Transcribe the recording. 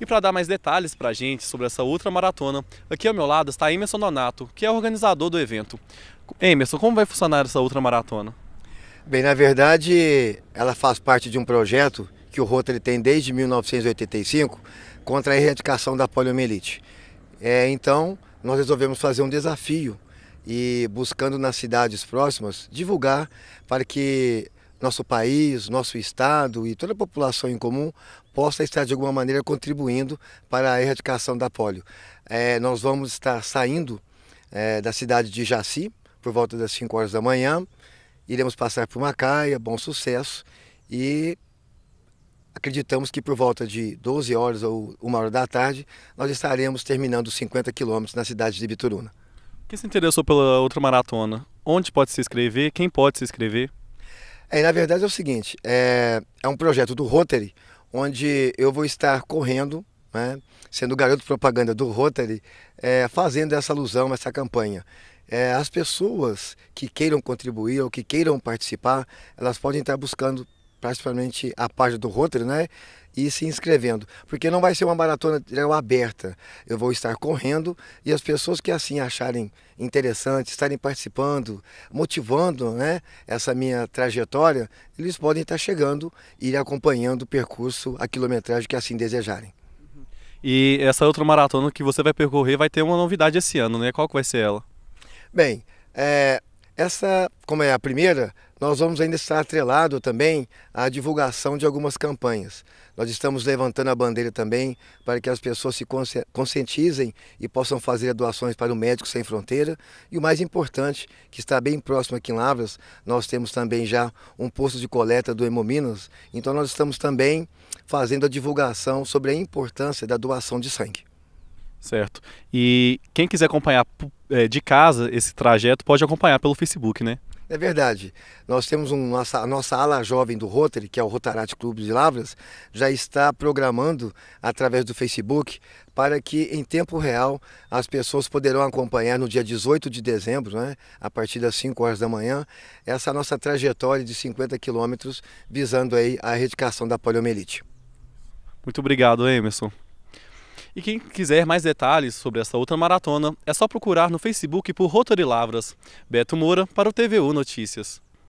E para dar mais detalhes para a gente sobre essa ultramaratona, aqui ao meu lado está Emerson Donato, que é organizador do evento. Emerson, como vai funcionar essa ultramaratona? Bem, na verdade, ela faz parte de um projeto que o Rotary tem desde 1985 contra a erradicação da poliomielite. É, então, nós resolvemos fazer um desafio e buscando nas cidades próximas divulgar para que nosso país, nosso Estado e toda a população em comum possa estar de alguma maneira contribuindo para a erradicação da polio. É, nós vamos estar saindo é, da cidade de Jaci por volta das 5 horas da manhã, iremos passar por Macaia, bom sucesso e acreditamos que por volta de 12 horas ou 1 hora da tarde nós estaremos terminando os 50 quilômetros na cidade de Bituruna. Quem se interessou pela outra maratona? Onde pode se inscrever? Quem pode se inscrever? É, na verdade é o seguinte, é, é um projeto do Rotary, onde eu vou estar correndo, né, sendo garoto propaganda do Rotary, é, fazendo essa alusão, essa campanha. É, as pessoas que queiram contribuir ou que queiram participar, elas podem estar buscando praticamente a página do Rotary, né? E se inscrevendo, porque não vai ser uma maratona é aberta. Eu vou estar correndo e as pessoas que assim acharem interessante, estarem participando, motivando, né? Essa minha trajetória, eles podem estar chegando e acompanhando o percurso, a quilometragem que assim desejarem. E essa outra maratona que você vai percorrer vai ter uma novidade esse ano, né? Qual que vai ser ela? Bem, é, essa, como é a primeira, nós vamos ainda estar atrelado também à divulgação de algumas campanhas. Nós estamos levantando a bandeira também para que as pessoas se conscientizem e possam fazer doações para o Médico Sem Fronteira. E o mais importante, que está bem próximo aqui em Lavras, nós temos também já um posto de coleta do Hemominas. Então nós estamos também fazendo a divulgação sobre a importância da doação de sangue. Certo. E quem quiser acompanhar é, de casa esse trajeto pode acompanhar pelo Facebook, né? É verdade. Nós temos um, nossa, a nossa ala jovem do Rotary, que é o Rotarate Clube de Lavras, já está programando através do Facebook para que em tempo real as pessoas poderão acompanhar no dia 18 de dezembro, né, a partir das 5 horas da manhã, essa nossa trajetória de 50 quilômetros visando aí a erradicação da poliomielite. Muito obrigado, Emerson. E quem quiser mais detalhes sobre essa outra maratona, é só procurar no Facebook por Rotary Lavras. Beto Moura para o TVU Notícias.